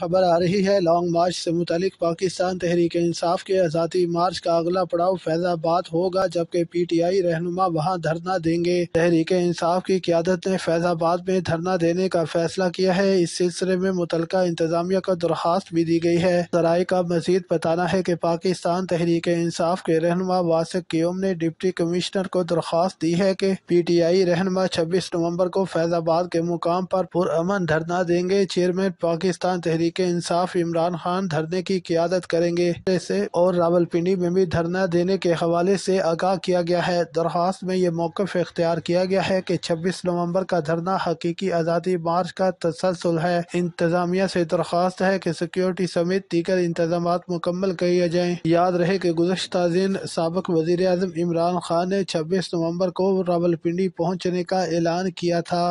खबर आ रही है लॉन्ग मार्च से मुतलिक पाकिस्तान तहरीक इंसाफ के आज़ादी मार्च का अगला पड़ाव फैज़ाबाद होगा जबकि पी टी आई रहनुमा वहाँ धरना देंगे तहरीक इंसाफ की क्यादत ने फैज़ाबाद में धरना देने का फैसला किया है इस सिलसिले में मुतल इंतजामिया को दरख्वास्त भी दी गई है जराये का मजीद बताना है की पाकिस्तान तहरीक इंसाफ के रहनुमा वासिक क्यूम ने डिप्टी कमिश्नर को दरख्वास्त दी है की पी टी आई रहनुमा छब्बीस नवम्बर को फैज़ाबाद के मुकाम पर पुरअमन धरना देंगे चेयरमैन पाकिस्तान तहरीक इंसाफ इमरान खान धरने की क्यादत करेंगे जैसे और रावलपिंडी में भी धरना देने के हवाले से आगाह किया गया है दरख्वास्त में ये मौकफ इख्तियार किया गया है की छब्बीस नवम्बर का धरना हकीकी आज़ादी मार्च का तसलसल है इंतजामिया से दरख्वास्त है की सिक्योरिटी समेत दीगर इंतजाम मुकम्मल किए जाए याद रहे की गुजशत दिन सबक वजीर अजम इमरान खान ने छब्बीस नवम्बर को रावलपिंडी पहुँचने का ऐलान किया था